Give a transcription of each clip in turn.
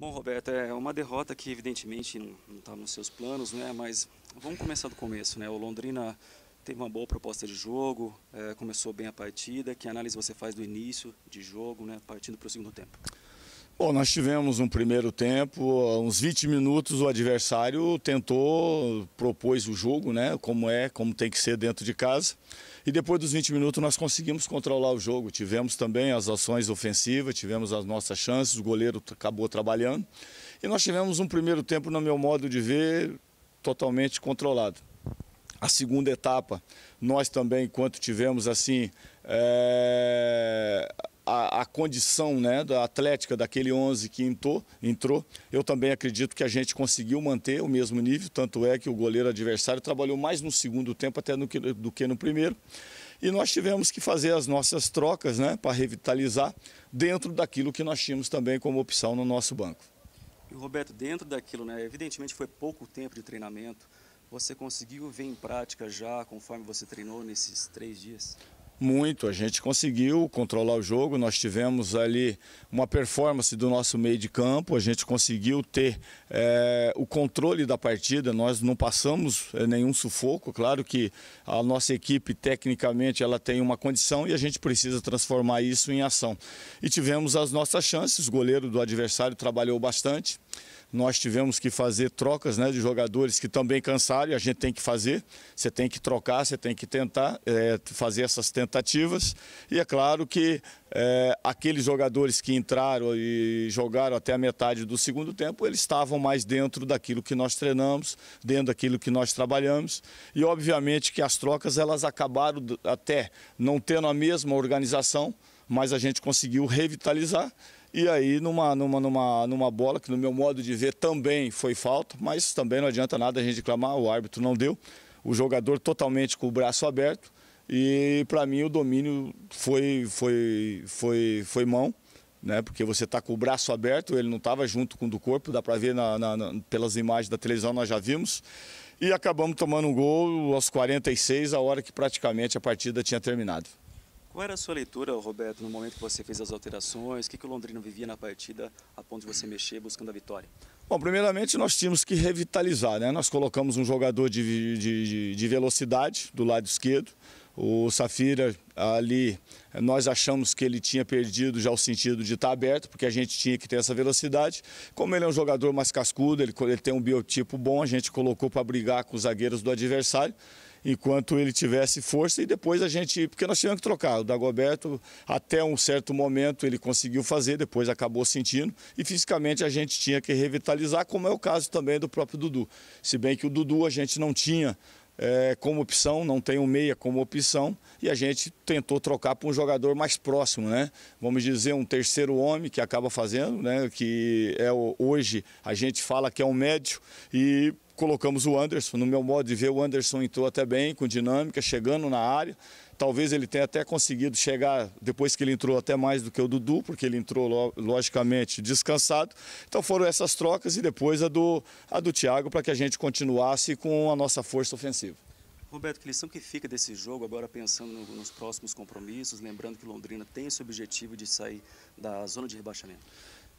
Bom, Roberto, é uma derrota que evidentemente não estava tá nos seus planos, né? Mas vamos começar do começo, né? O Londrina teve uma boa proposta de jogo, é, começou bem a partida. Que análise você faz do início de jogo, né? Partindo para o segundo tempo? Bom, nós tivemos um primeiro tempo, uns 20 minutos o adversário tentou, propôs o jogo, né, como é, como tem que ser dentro de casa. E depois dos 20 minutos nós conseguimos controlar o jogo. Tivemos também as ações ofensivas, tivemos as nossas chances, o goleiro acabou trabalhando. E nós tivemos um primeiro tempo, no meu modo de ver, totalmente controlado. A segunda etapa, nós também, enquanto tivemos assim, é a, a, condição né, da atlética daquele 11 que entrou, entrou, eu também acredito que a gente conseguiu manter o mesmo nível, tanto é que o goleiro adversário trabalhou mais no segundo tempo até que, do que no primeiro. E nós tivemos que fazer as nossas trocas né, para revitalizar dentro daquilo que nós tínhamos também como opção no nosso banco. E Roberto, dentro daquilo, né, evidentemente foi pouco tempo de treinamento, você conseguiu ver em prática já conforme você treinou nesses três dias? Muito, a gente conseguiu controlar o jogo, nós tivemos ali uma performance do nosso meio de campo, a gente conseguiu ter é, o controle da partida, nós não passamos eh, nenhum sufoco, claro que a nossa equipe tecnicamente ela tem uma condição e a gente precisa transformar isso em ação. E tivemos as nossas chances, o goleiro do adversário trabalhou bastante, nós tivemos que fazer trocas né, de jogadores que também cansaram e a gente tem que fazer. Você tem que trocar, você tem que tentar é, fazer essas tentativas. E é claro que é, aqueles jogadores que entraram e jogaram até a metade do segundo tempo, eles estavam mais dentro daquilo que nós treinamos, dentro daquilo que nós trabalhamos. E obviamente que as trocas elas acabaram até não tendo a mesma organização, mas a gente conseguiu revitalizar e aí, numa, numa, numa, numa bola, que no meu modo de ver também foi falta, mas também não adianta nada a gente reclamar, o árbitro não deu. O jogador totalmente com o braço aberto. E para mim o domínio foi, foi, foi, foi mão, né? Porque você está com o braço aberto, ele não estava junto com o do corpo, dá para ver na, na, na, pelas imagens da televisão, nós já vimos. E acabamos tomando um gol aos 46, a hora que praticamente a partida tinha terminado. Qual era a sua leitura, Roberto, no momento que você fez as alterações? O que, que o Londrino vivia na partida a ponto de você mexer buscando a vitória? Bom, primeiramente nós tínhamos que revitalizar, né? Nós colocamos um jogador de, de, de velocidade do lado esquerdo. O Safira ali, nós achamos que ele tinha perdido já o sentido de estar aberto, porque a gente tinha que ter essa velocidade. Como ele é um jogador mais cascudo, ele, ele tem um biotipo bom, a gente colocou para brigar com os zagueiros do adversário enquanto ele tivesse força e depois a gente, porque nós tivemos que trocar. O Dagoberto, até um certo momento, ele conseguiu fazer, depois acabou sentindo e fisicamente a gente tinha que revitalizar, como é o caso também do próprio Dudu. Se bem que o Dudu a gente não tinha é, como opção, não tem um meia como opção, e a gente tentou trocar para um jogador mais próximo, né? Vamos dizer, um terceiro homem que acaba fazendo, né? Que é hoje a gente fala que é um médio e colocamos o Anderson. No meu modo de ver, o Anderson entrou até bem, com dinâmica, chegando na área. Talvez ele tenha até conseguido chegar, depois que ele entrou, até mais do que o Dudu, porque ele entrou, logicamente, descansado. Então foram essas trocas e depois a do, a do Thiago, para que a gente continuasse com a nossa força ofensiva. Roberto, que lição que fica desse jogo, agora pensando nos próximos compromissos, lembrando que Londrina tem esse objetivo de sair da zona de rebaixamento?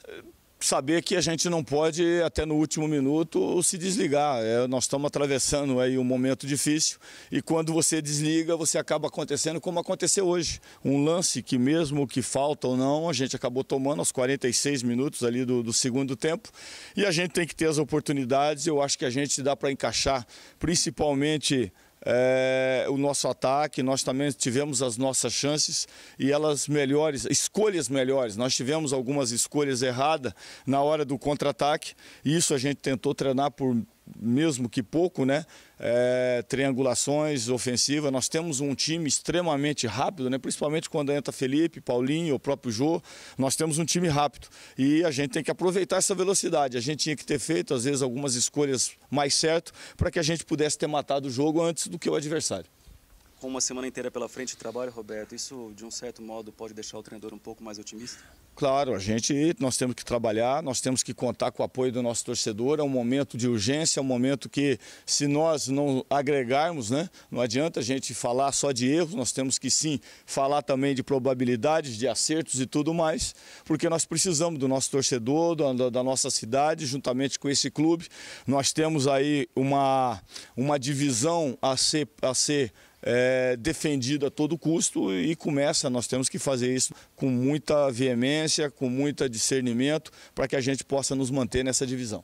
É, saber que a gente não pode, até no último minuto, se desligar. É, nós estamos atravessando aí um momento difícil e quando você desliga, você acaba acontecendo como aconteceu hoje. Um lance que mesmo que falta ou não, a gente acabou tomando aos 46 minutos ali do, do segundo tempo e a gente tem que ter as oportunidades. Eu acho que a gente dá para encaixar, principalmente é, o nosso ataque, nós também tivemos as nossas chances e elas melhores, escolhas melhores. Nós tivemos algumas escolhas erradas na hora do contra-ataque, isso a gente tentou treinar por mesmo que pouco, né? É, triangulações ofensiva. Nós temos um time extremamente rápido, né? principalmente quando entra Felipe, Paulinho, o próprio Jô. Nós temos um time rápido e a gente tem que aproveitar essa velocidade. A gente tinha que ter feito, às vezes, algumas escolhas mais certo para que a gente pudesse ter matado o jogo antes do que o adversário com uma semana inteira pela frente de trabalho, Roberto, isso de um certo modo pode deixar o treinador um pouco mais otimista? Claro, a gente, nós temos que trabalhar, nós temos que contar com o apoio do nosso torcedor, é um momento de urgência, é um momento que se nós não agregarmos, né, não adianta a gente falar só de erros, nós temos que sim falar também de probabilidades, de acertos e tudo mais, porque nós precisamos do nosso torcedor, da, da nossa cidade, juntamente com esse clube, nós temos aí uma, uma divisão a ser, a ser é, defendido a todo custo e começa, nós temos que fazer isso com muita veemência, com muito discernimento, para que a gente possa nos manter nessa divisão.